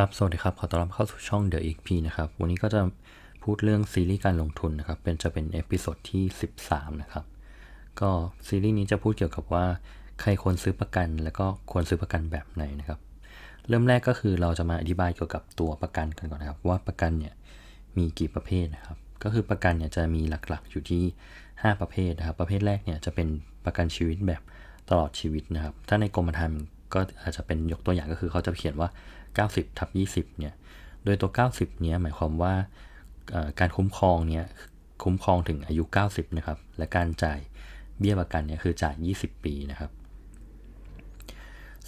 ครับ สวัสดีครับ ขอต้อนรับเข้าสู่ช่อง The พ p นะครับ วันนี้ก็จะพูดเรื่องซีรีส์การลงทุนนะครับ เป็นจะเป็นเอพิโซดที่ 13นะครับ ก็ซีรีส์นี้จะพูดเกี่ยวกับว่าใครควรซื้อประกัน แล้วก็ควรซื้อประกันแบบไหนนะครับ เริ่มแรกก็คือเราจะมาอธิบายเกี่ยวกับตัวประกันกันก่อนนะครับ ว่าประกันเนี่ยมีกี่ประเภทนะครับ ก็คือประกันเนี่ยจะมีหลักๆอยู่ที่ 5 ประเภทนะครับ ประเภทแรกเนี่ยจะเป็นประกันชีวิตแบบตลอดชีวิตนะครับ ถ้าในกรมธรรม์ก็อาจจะเป็นยกตัวอย่างก็คือเขาจะเขียนว่า90ทับ20 เนี่ย โดยตัว 90เนี่ยหมายความว่าการคุ้มครองเนี่ยคุ้มครองถึงอายุ 90 นะครับ และการจ่ายเบี้ยประกันเนี่ยคือจ่าย 20 ปีนะครับ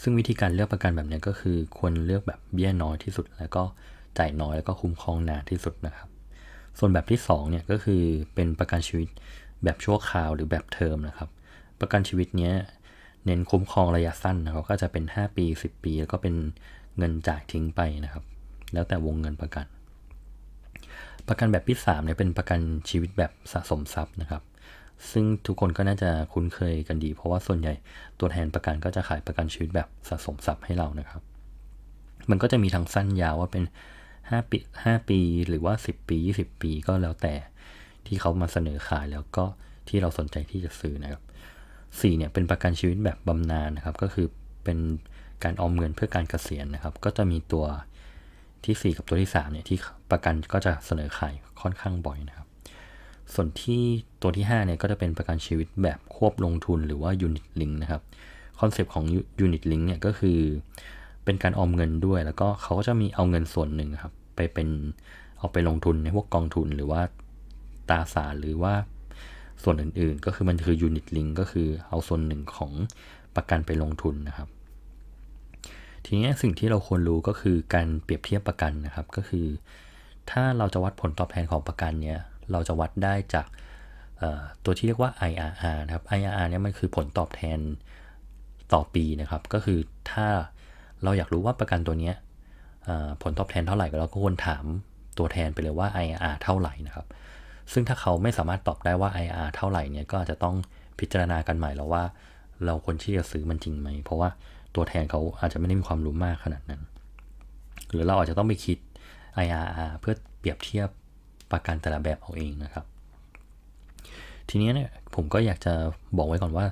ซึ่งวิธีการเลือกประกันแบบนี้ก็คือควรเลือกแบบเบี้ยน้อยที่สุด แล้วก็จ่ายน้อยแล้วก็คุ้มครองนานที่สุดนะครับ ส่วนแบบที่2เนี่ยก็คือเป็นประกันชีวิตแบบชั่วคราวหรือแบบเทอมนะครับ ประกันชีวิตเนี้ยเน้นคุ้มครองระยะสั้นนะครับก็จะเป็น 5 ปี 10 ปีแล้วก็เป็นเงินจ่ายทิ้งไปนะครับแล้วแต่วงเงินประกัน ประกันแบบที่ 3เนี่ยเป็นประกันชีวิตแบบสะสมทรัพย์นะครับ ซึ่งทุกคนก็น่าจะคุ้นเคยกันดีเพราะว่าส่วนใหญ่ตัวแทนประกันก็จะขายประกันชีวิตแบบสะสมทรัพย์ให้เรานะครับ มันก็จะมีทางสั้นยาวว่าเป็น 5 ปี5ปีหรือว่า 10 ปี 20 ปีก็แล้วแต่ที่เขามาเสนอขายแล้วก็ที่เราสนใจที่จะซื้อนะครับ4เนี่ยเป็นประกันชีวิตแบบบำนาญนะครับก็คือเป็นการออมเงินเพื่อการเกษียณนะครับ ก็จะมีตัวที่ 4 กับตัวที่3เนี่ยที่ประกันก็จะเสนอขายค่อนข้างบ่อยนะครับ ส่วนที่ตัวที่5เนี่ยก็จะเป็นประกันชีวิตแบบควบลงทุนหรือว่ายูนิตลิงนะครับ คอนเซปต์ของยูนิตลิงเนี่ยก็คือเป็นการออมเงินด้วย แล้วก็เขาก็จะมีเอาเงินส่วนหนึ่งครับไปเป็นเอาไปลงทุนในพวกกองทุน หรือว่าตราสารหรือว่าส่วนอื่นๆ ก็คือมันคือยูนิตลิงก็คือเอาส่วนหนึ่งของประกันไปลงทุนนะครับทีนี้สิ่งที่เราควรรู้ก็คือการเปรียบเทียบประกันนะครับก็คือ ถ้าเราจะวัดผลตอบแทนของประกันเนี่ยเราจะวัดได้จากตัวที่เรียกว่า IRR นะครับ IRR เนี่ยมันคือผลตอบแทนต่อปีนะครับ ก็คือถ้าเราอยากรู้ว่าประกันตัวนี้ผลตอบแทนเท่าไหร่เราก็ควรถามตัวแทนไปเลยว่า IRR เท่าไหร่นะครับ ซึ่งถ้าเขาไม่สามารถตอบได้ว่า IRR เท่าไหร่เนี่ยก็อาจจะต้องพิจารณากันใหม่แล้วว่าเราควรที่จะซื้อมันจริงไหม เพราะว่าตัวแทนเขาอาจจะไม่ได้มีความรู้มากขนาดนั้น หรือเราอาจจะต้องไปคิด IRR เพื่อเปรียบเทียบประกันแต่ละแบบเอาเองนะครับ ทีนี้เนี่ยผมก็อยากจะบอกไว้ก่อนว่า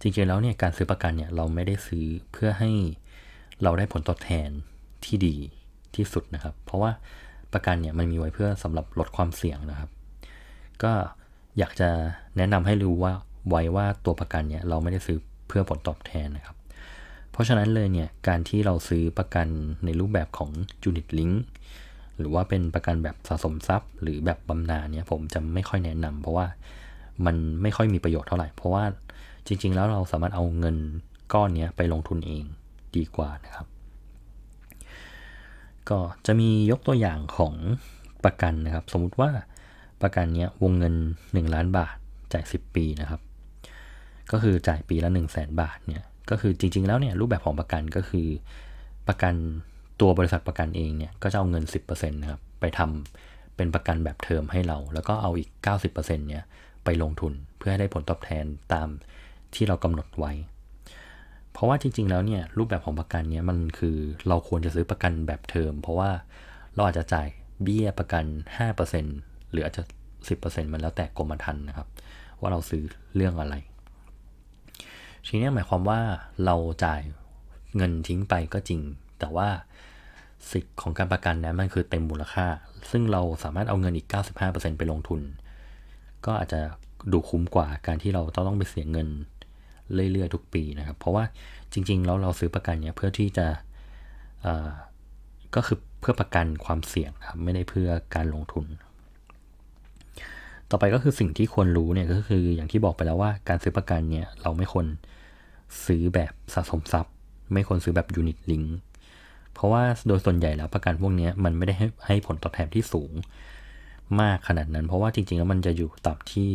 จริงๆแล้วเนี่ยการซื้อประกันเนี่ย เราไม่ได้ซื้อเพื่อให้เราได้ผลตอบแทนที่ดีที่สุดนะครับ เพราะว่าประกันเนี่ยมันมีไว้เพื่อสำหรับลดความเสี่ยงนะครับ ก็อยากจะแนะนำให้รู้ว่าไว้ว่าตัวประกันเนี่ยเราไม่ได้ซื้อเพื่อผลตอบแทนนะครับเพราะฉะนั้นเลยเนี่ย การที่เราซื้อประกันในรูปแบบของจูนิตลิงหรือว่าเป็นประกันแบบสะสมทรัพย์ หรือแบบบำนาญเนี่ยผมจะไม่ค่อยแนะนำเพราะว่ามันไม่ค่อยมีประโยชน์เท่าไหร่ เพราะว่าจริง ๆ แล้วเราสามารถเอาเงินก้อนนี้ไปลงทุนเองดีกว่านะครับ ก็จะมียกตัวอย่างของประกันนะครับ สมมุติว่าประกันนี้วงเงิน 1 ล้านบาทจ่าย 10 ปีนะครับ ก็คือจ่ายปีละ 1 0 0 0 0แบาทเนี่ยก็คือจริงๆแล้วเนี่ยรูปแบบของประกันก็คือประกันตัวบริษัทประกันเองเนี่ยก็จะเอาเงิน 10%นะครับไปทำเป็นประกันแบบเทอมให้เรา แล้วก็เอาอีก90%เนี่ยไปลงทุนเพื่อให้ได้ผลตอบแทนตามที่เรากำหนดไว้เพราะว่าจริง ๆแล้วเนี่ยรูปแบบของประกันเนี่ยมันคือเราควรจะซื้อประกันแบบเทอมเพราะว่าเราอาจจะจ่ายเบี้ยประกัน 5%หรืออาจจะ 10%มันแล้วแต่กรมธรรม์นะครับว่าเราซื้อเรื่องอะไรทีนี้หมายความว่าเราจ่ายเงินทิ้งไปก็จริง แต่ว่าสิทธิ์ของการประกันนะมันคือเต็มมูลค่า ซึ่งเราสามารถเอาเงินอีก 95%ไปลงทุนก็อาจจะดูคุ้มกว่าการที่เราต้องไปเสียเงินเรื่อยๆทุกปีนะครับ เพราะว่าจริงๆแล้วเราซื้อประกันเนี่ยเพื่อที่จะก็คือเพื่อประกันความเสี่ยงครับไม่ได้เพื่อการลงทุนต่อไปก็คือสิ่งที่ควรรู้เนี่ยก็คืออย่างที่บอกไปแล้วว่า การซื้อประกันเนี่ยเราไม่ควรซื้อแบบสะสมทรัพย์ไม่ควรซื้อแบบยูนิตลิงเพราะว่าโดยส่วนใหญ่แล้ว ประกันพวกนี้มันไม่ได้ให้ให้ผลตอบแทนที่สูงมากขนาดนั้น เพราะว่าจริงๆแล้วมันจะอยู่ต่ำที่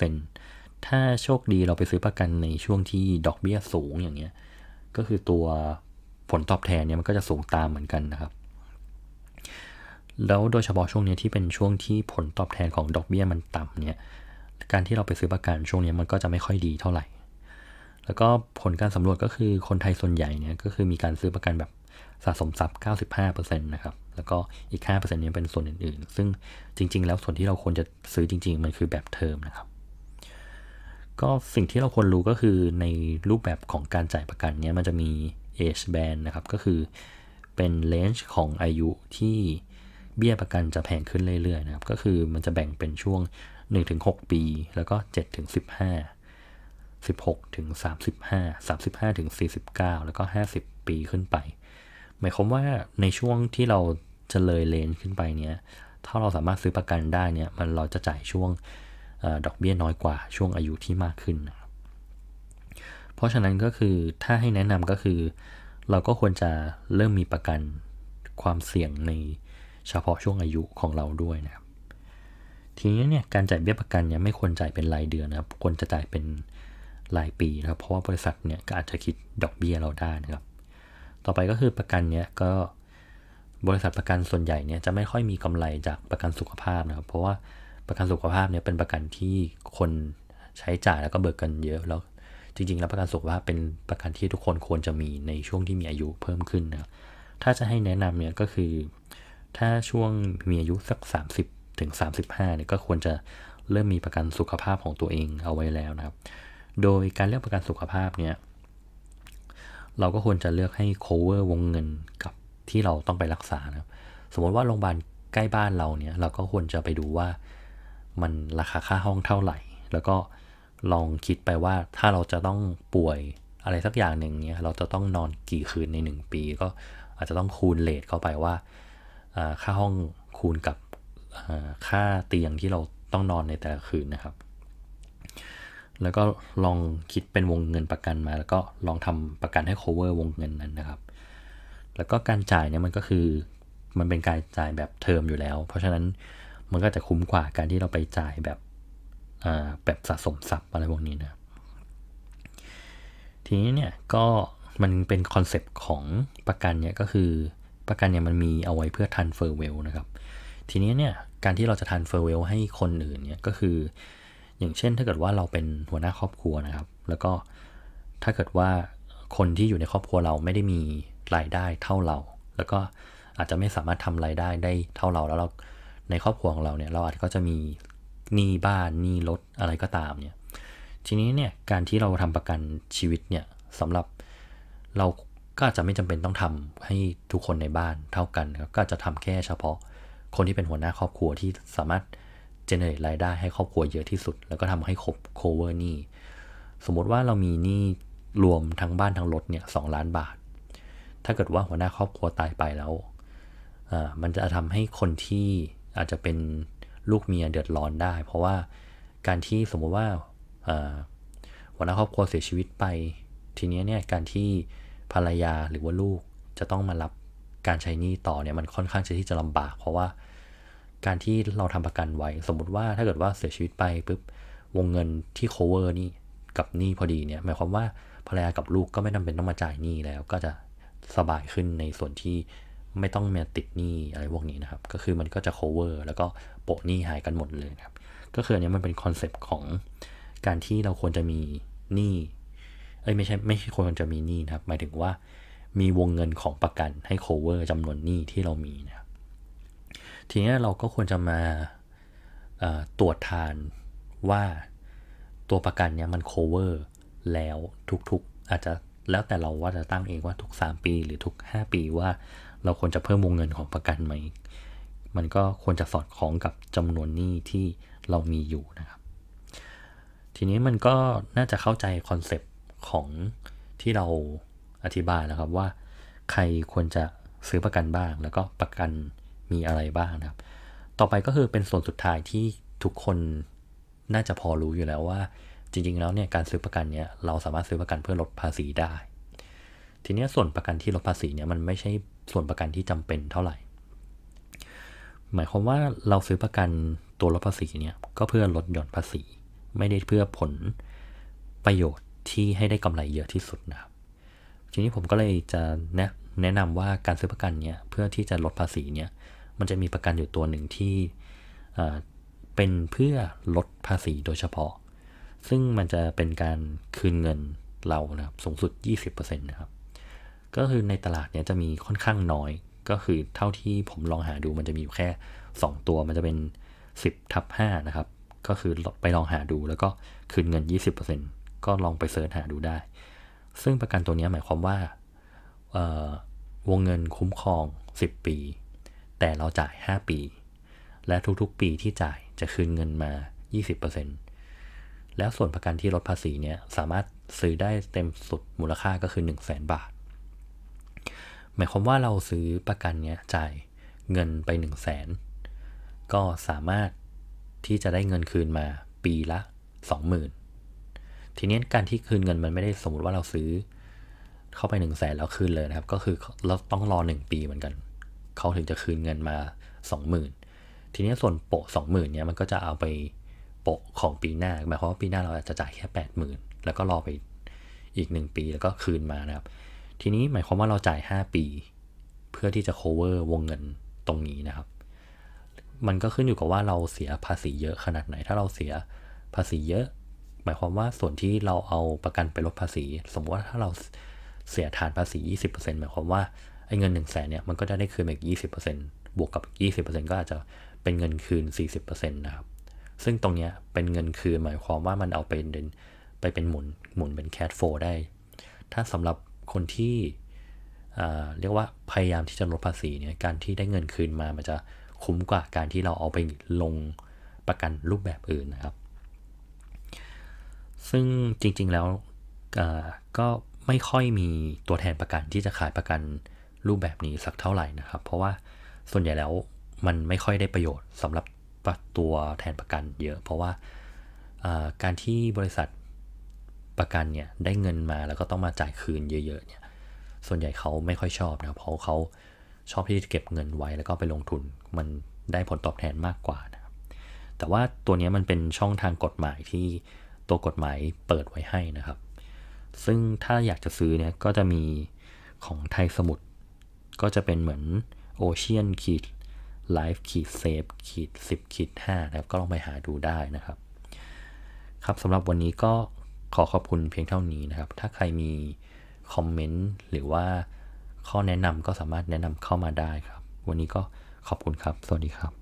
2-3%ถ้าโชคดีเราไปซื้อประกันในช่วงที่ดอกเบี้ยสูงอย่างเงี้ยก็คือตัวผลตอบแทนเนี่ยมันก็จะสูงตามเหมือนกันนะครับแล้วโดยเฉพาะช่วงนี้ที่เป็นช่วงที่ผลตอบแทนของดอกเบี้ยมันต่ำเนี่ย การที่เราไปซื้อประกันช่วงนี้มันก็จะไม่ค่อยดีเท่าไหร่ แล้วก็ผลการสำรวจก็คือคนไทยส่วนใหญ่เนี่ยก็คือมีการซื้อประกันแบบสะสมทรัพย์ 95%นะครับ แล้วก็อีก 5%เนี้เป็นส่วนอื่นๆ ซึ่งจริง ๆ แล้วส่วนที่เราควรจะซื้อจริง ๆ มันคือแบบเทอมนะครับ ก็สิ่งที่เราควรรู้ก็คือในรูปแบบของการจ่ายประกันเนี่ยมันจะมี age band นะครับ ก็คือเป็นเลนจ์ของอายุที่เบี้ยประกันจะแพงขึ้นเรื่อยๆนะครับ ก็คือมันจะแบ่งเป็นช่วง 1-6 ปี แล้วก็ 7-15 16ถึง35 35ถึง49 แล้วก็50 ปีขึ้นไป หมายความว่าในช่วงที่เราจะเลยเลนขึ้นไปเนี้ยถ้าเราสามารถซื้อประกันได้เนี่ย มันเราจะจ่ายช่วงอดอกเบี้ยน้อยกว่าช่วงอายุที่มากขึ้นนะเพราะฉะนั้นก็คือถ้าให้แนะนำก็คือ เราก็ควรจะเริ่มมีประกันความเสี่ยงในเฉพาะช่วงอายุของเราด้วยนะครับทีนี้เนี่ยการจ่ายเบี้ยประกันเนี่ยไม่ควรจ่ายเป็นรายเดือนนะครับ ควรจะจ่ายเป็นรายปีนะครับ เพราะว่าบริษัทเนี่ยก็อาจจะคิดดอกเบี้ยเราได้นะครับ ต่อไปก็คือประกันเนี่ยก็บริษัทประกันส่วนใหญ่เนี่ยจะไม่ค่อยมีกำไรจากประกันสุขภาพนะครับเพราะว่าประกันสุขภาพเนี่ยเป็นประกันที่คนใช้จ่ายแล้วก็เบิกกันเยอะแล้ว จริงๆ แล้วประกันสุขภาพ เป็นประกันที่ทุกคนควรจะมีในช่วงที่มีอายุเพิ่มขึ้นนะถ้าจะให้แนะนำเนี่ยก็คือถ้าช่วงมีอายุสัก 30 ถึง 35เนี่ยก็ควรจะเริ่มมีประกันสุขภาพของตัวเองเอาไว้แล้วนะครับ โดยการเลือกประกันสุขภาพเนี่ยเราก็ควรจะเลือกให้ cover วงเงินกับที่เราต้องไปรักษานะครับสมมติว่าโรงพยาบาลใกล้บ้านเราเนี่ยเราก็ควรจะไปดูว่า มันราคาค่าห้องเท่าไหร่ แล้วก็ลองคิดไปว่าถ้าเราจะต้องป่วยอะไรสักอย่างหนึ่งเนี่ยเราจะต้องนอนกี่คืนใน 1 ปี ก็อาจจะต้องคูณเลทเข้าไปว่าค่าห้องคูณกับค่าเตียงที่เราต้องนอนในแต่ละคืนนะครับ แล้วก็ลองคิดเป็นวงเงินประกันมา แล้วก็ลองทำประกันให้ cover วงเงินนั้นนะครับ แล้วก็การจ่ายเนี่ยมันก็คือมันเป็นการจ่ายแบบเทอมอยู่แล้ว เพราะฉะนั้นมันก็จะคุ้มกว่าการที่เราไปจ่ายแบบแบบสะสมทรัพย์อะไรพวกนี้นะ ทีนี้เนี่ยก็มันเป็นคอนเซปต์ของประกันเนี่ยก็คือประกันเนี่ยมันมีเอาไว้เพื่อ transfer well นะครับ ทีนี้เนี่ยการที่เราจะ transfer well ให้คนอื่นเนี่ยก็คือ อย่างเช่นถ้าเกิดว่าเราเป็นหัวหน้าครอบครัวนะครับ แล้วก็ถ้าเกิดว่าคนที่อยู่ในครอบครัวเราไม่ได้มีรายได้เท่าเรา แล้วก็อาจจะไม่สามารถทำรายได้ได้เท่าเราแล้วเราในครอบครัวของเราเนี่ยเราอาจก็จะมีหนี้บ้านหนี้รถอะไรก็ตามเนี่ยทีนี้เนี่ยการที่เราทำประกันชีวิตเนี่ยสำหรับเราก็จะไม่จำเป็นต้องทำให้ทุกคนในบ้านเท่ากันครับก็จะทำแค่เฉพาะ คนที่เป็นหัวหน้าครอบครัวที่สามารถเจเนเรตรายได้ให้ครอบครัวเยอะที่สุด แล้วก็ทำให้ครบโคเวอร์นี่สมมติว่าเรามีหนี้รวมทั้งบ้านทั้งรถเนี่ยสล้านบาท ถ้าเกิดว่าหัวหน้าครอบครัวตายไปแล้ว มันจะทำให้คนที่อาจจะเป็นลูกเมียเดือดร้อนได้ เพราะว่าการที่สมมุติว่าหัวหน้าครอบครัวเสียชีวิตไป ทีนี้เนี่ยการที่ภรรยาหรือว่าลูกจะต้องมารับการใช้หนี้ต่อเนี่ยมันค่อนข้างที่จะลำบาก เพราะว่าการที่เราทำประกันไว้ สมมุติว่าถ้าเกิดว่าเสียชีวิตไปปุ๊บวงเงินที่ cover นี่กับหนี้พอดีเนี่ยหมายความว่าภรรยากับลูกก็ไม่จาเป็นต้องมาจ่ายหนี้แล้ว ก็จะสบายขึ้นในส่วนที่ไม่ต้องมาติดหนี้อะไรพวกนี้นะครับ ก็คือมันก็จะ cover แล้วก็โปะหนี้หายกันหมดเลยครับ ก็คืออันนี้มันเป็นคอนเซปต์ของ การที่เราควรจะมี หนี้เอ้ยไม่ใช่ ไม่ควรจะมีหนี้นะครับหมายถึงว่ามีวงเงินของประกันให้ cover จำนวนหนี้ที่เรามีนะครับทีนี้เราก็ควรจะมาตรวจทานว่าตัวประกันเนี้ยมัน cover แล้วทุกๆ อาจจะแล้วแต่เราว่าจะตั้งเองว่าทุก 3 ปีหรือทุก 5 ปีว่า เราควรจะเพิ่มวงเงินของประกันไหมมันก็ควรจะสอดคล้องกับจำนวนหนี้ที่เรามีอยู่นะครับ ทีนี้มันก็น่าจะเข้าใจคอนเซปของที่เราอธิบายนะครับว่า ใครควรจะซื้อประกันบ้าง แล้วก็ประกันมีอะไรบ้างนะครับ ต่อไปก็คือเป็นส่วนสุดท้ายที่ทุกคนน่าจะพอรู้อยู่แล้วว่า จริงๆแล้วเนี่ยการซื้อประกันเนี่ยเราสามารถซื้อประกันเพื่อลดภาษีได้ ทีนี้ส่วนประกันที่ลดภาษีเนี่ยมันไม่ใช่ส่วนประกันที่จำเป็นเท่าไหร่ หมายความว่าเราซื้อประกันตัวลดภาษีเนี่ยก็เพื่อลดหย่อนภาษีไม่ได้เพื่อผลประโยชน์ที่ให้ได้กำไรเยอะที่สุดนะครับ ทีนี้ผมก็เลยจะนะแนะนำว่าการซื้อประกันเนี่ยเพื่อที่จะลดภาษีเนี่ย มันจะมีประกันอยู่ตัวหนึ่งที่เป็นเพื่อลดภาษีโดยเฉพาะ ซึ่งมันจะเป็นการคืนเงินเรานะครับสูงสุด 20%นะครับ ก็คือในตลาดเนี่ยจะมีค่อนข้างน้อย ก็คือเท่าที่ผมลองหาดูมันจะมีอยู่แค่ 2 ตัว มันจะเป็น 10ทับ5นะครับ ก็คือไปลองหาดูแล้วก็คืนเงิน 20%ก็ลองไปเสิร์ชหาดูได้ ซึ่งประกันตัวนี้หมายความว่า วงเงินคุ้มครอง 10 ปี แต่เราจ่าย 5 ปี และทุก ๆ ปีที่จ่ายจะคืนเงินมา 20%แล้วส่วนประกันที่ลดภาษีเนี่ยสามารถซื้อได้เต็มสุดมูลค่าก็คือ 1 0 0 0 0แบาท หมายความว่าเราซื้อประกันเนี่ยจ่ายเงินไป 1 0 0 0 0แสนก็สามารถที่จะได้เงินคืนมาปีละ 20,000ทีนี้การที่คืนเงินมันไม่ได้สมมติว่าเราซื้อ เข้าไป1นึ่งแสนแล้วคืนเลยนะครับ ก็คือเราต้องรอ1 ปีเหมือนกันเขาถึงจะคืนเงินมา20,000ทีนี้ส่วนโปะ20,000เนี่ยมันก็จะเอาไปโปะของปีหน้าหมายความว่าปีหน้าเราอาจจะจ่ายแค่80,000แล้วก็รอไปอีก 1 ปีแล้วก็คืนมานะครับ ทีนี้หมายความว่าเราจ่าย 5 ปี เพื่อที่จะ cover วงเงินตรงนี้นะครับ มันก็ขึ้นอยู่กับว่าเราเสียภาษีเยอะขนาดไหนถ้าเราเสียภาษีเยอะหมายความว่าส่วนที่เราเอาประกันไปลดภาษี สมมติว่าถ้าเราเสียฐานภาษี 20%หมายความว่าไอ้เงิน1นึ่งแสนเนี่ยมันก็จะได้คืนอีก20%บวกกับ20%ก็อาจจะเป็นเงินคืน 40%นะครับซึ่งตรงเนี้ยเป็นเงินคืนหมายความว่ามันเอาไปเป็นไปเป็นหมุนหมุนเป็นแคดโฟได้ ถ้าสำหรับคนที่เรียกว่าพยายามที่จะลดภาษีเนี่ยการที่ได้เงินคืนมามันจะคุ้มกว่าการที่เราเอาไปลงประกันรูปแบบอื่นนะครับซึ่งจริงๆแล้วก็ไม่ค่อยมีตัวแทนประกันที่จะขายประกันรูปแบบนี้สักเท่าไหร่นะครับ เพราะว่าส่วนใหญ่แล้วมันไม่ค่อยได้ประโยชน์สำหรับตัวแทนประกันเยอะ เพราะว่าการที่บริษัทประกันเนี่ยได้เงินมาแล้วก็ต้องมาจ่ายคืนเยอะๆเนี่ย ส่วนใหญ่เขาไม่ค่อยชอบนะเพราะเขาชอบที่จะเก็บเงินไว้แล้วก็ไปลงทุนมันได้ผลตอบแทนมากกว่านะแต่ว่าตัวนี้มันเป็นช่องทางกฎหมายที่ตัวกฎหมายเปิดไว้ให้นะครับ ซึ่งถ้าอยากจะซื้อเนี่ยก็จะมีของไทยสมุดก็จะเป็นเหมือนโอเชียนขีดไลฟ์ขีดเซฟขีดสิบขีดห้านะครับ ก็ลองไปหาดูได้นะครับ ครับสำหรับวันนี้ก็ขอขอบคุณเพียงเท่านี้นะครับ ถ้าใครมีคอมเมนต์หรือว่าข้อแนะนำก็สามารถแนะนำเข้ามาได้ครับ วันนี้ก็ขอบคุณครับ สวัสดีครับ